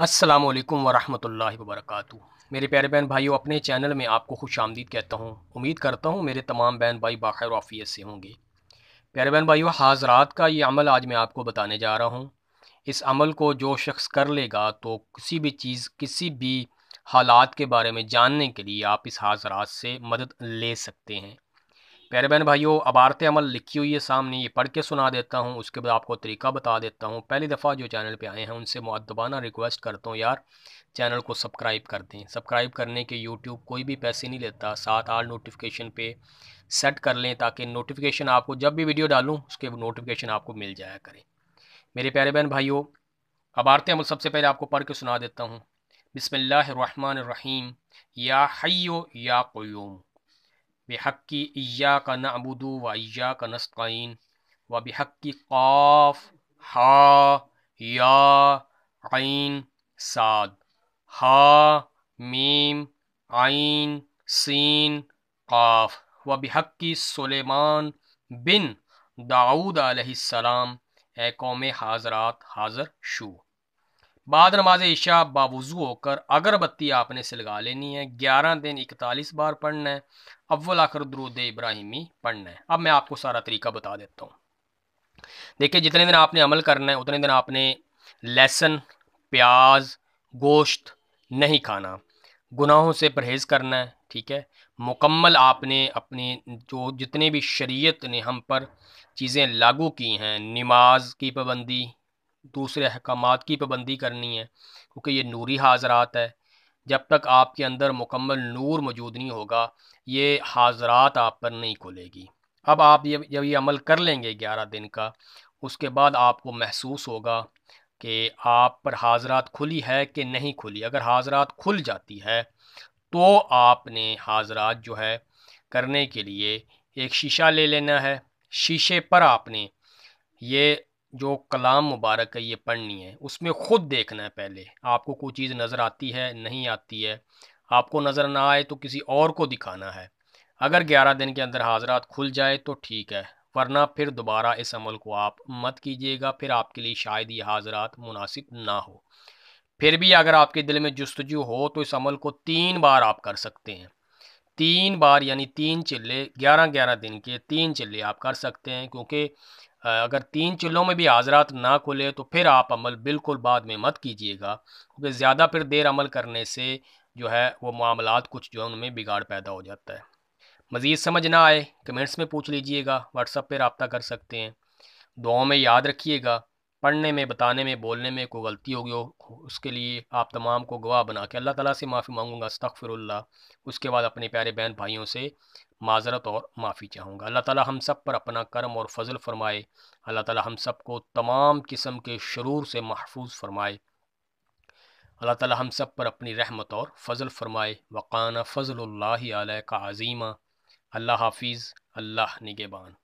अस्सलाम वालेकुम वरहमतुल्लाहि वबरकातु मेरे प्यारे बहन भाइयों अपने चैनल में आपको खुश आमदीद कहता हूँ उम्मीद करता हूँ मेरे तमाम बहन भाई बाखैर आफ़ियत से होंगे प्यारे बहन भाइयों हाजरात का ये अमल आज मैं आपको बताने जा रहा हूँ इस अमल को जो शख्स कर लेगा तो किसी भी चीज़ किसी भी हालात के बारे में जानने के लिए आप इस हाजरात से मदद ले सकते हैं प्यारे बहन भाइयों अबारत अमल लिखी हुई है सामने ये पढ़ के सुना देता हूँ उसके बाद आपको तरीका बता देता हूँ पहली दफ़ा जो चैनल पे आए हैं उनसे मुद्दबाना रिक्वेस्ट करता हूँ यार चैनल को सब्सक्राइब कर दें सब्सक्राइब करने के यूट्यूब कोई भी पैसे नहीं लेता साथ आल नोटिफिकेशन पे सेट कर लें ताकि नोटिफिकेशन आपको जब भी वीडियो डालूँ उसके नोटिफिकेशन आपको मिल जाया करें मेरे प्यारे बहन भाइयों अबारत अमल सबसे पहले आपको पढ़ के सुना देता हूँ रहीम या हयो या क्यूम बेहक़ी इया का नबुदू व इया का नस्तीन व बेहक़ी काफ हा या आइन साद हा मीम आइन सीन काफ व बेहक़ी सुलेमान बिन दाऊद आसमाम ए कौम हाजरात हाज़र शू बाद नमाज ईशा बावजू होकर अगरबत्ती आपने सिलगा लेनी है ग्यारह दिन इकतालीस बार पढ़ना है अव्वल आखिर दरूद इब्राहिमी पढ़ना है अब मैं आपको सारा तरीका बता देता हूँ देखिए जितने दिन आपने अमल करना है उतने दिन आपने लहसुन प्याज गोश्त नहीं खाना गुनाहों से परहेज़ करना है ठीक है मुकम्मल आपने अपने जो जितने भी शरीयत ने हम पर चीज़ें लागू की हैं नमाज की पाबंदी दूसरे अहकाम की पाबंदी करनी है क्योंकि ये नूरी हाजरात है जब तक आपके अंदर मुकम्मल नूर मौजूद नहीं होगा ये हाजरात आप पर नहीं खुलेगी अब आप ये जब ये अमल कर लेंगे ग्यारह दिन का उसके बाद आपको महसूस होगा कि आप पर हाजरात खुली है कि नहीं खुली अगर हाजरात खुल जाती है तो आपने हाजरात जो है करने के लिए एक शीशा ले लेना है शीशे पर आपने ये जो कलाम मुबारक है ये पढ़नी है उसमें ख़ुद देखना है पहले आपको कोई चीज़ नज़र आती है नहीं आती है आपको नज़र ना आए तो किसी और को दिखाना है अगर ग्यारह दिन के अंदर हाजरात खुल जाए तो ठीक है वरना फिर दोबारा इस अमल को आप मत कीजिएगा फिर आपके लिए शायद ये हाजरात मुनासिब ना हो फिर भी अगर आपके दिल में जस्तजू हो तो इस अमल को तीन बार आप कर सकते हैं तीन बार यानी तीन चिल्ले ग्यारह ग्यारह दिन के तीन चिल्ले आप कर सकते हैं क्योंकि अगर तीन चिल्लों में भी हाजरात ना खुले तो फिर आप अमल बिल्कुल बाद में मत कीजिएगा क्योंकि ज़्यादा फिर देर अमल करने से जो है वो मामला कुछ जो है उनमें बिगाड़ पैदा हो जाता है मज़ीद समझ ना आए कमेंट्स में पूछ लीजिएगा व्हाट्सअप पर रबता कर सकते हैं दुआओं में याद रखिएगा पढ़ने में बताने में बोलने में कोई गलती हो गई हो उसके लिए आप तमाम को गवाह बना के अल्लाह ताला से माफ़ी मांगूंगा अस्तफ़िरुल्ला उसके बाद अपने प्यारे बहन भाइयों से माजरत और माफ़ी चाहूँगा अल्लाह ताला हम सब पर अपना करम और फजल फ़रमाए अल्लाह ताला हम सब को तमाम किस्म के शरूर से महफूज फरमाए अल्लाह ताला हम सब पर अपनी रहमत और फजल फ़रमाए वक़ाना फ़जल का अज़ीमा अल्लाह हाफिज़ अल्लाह निगेबान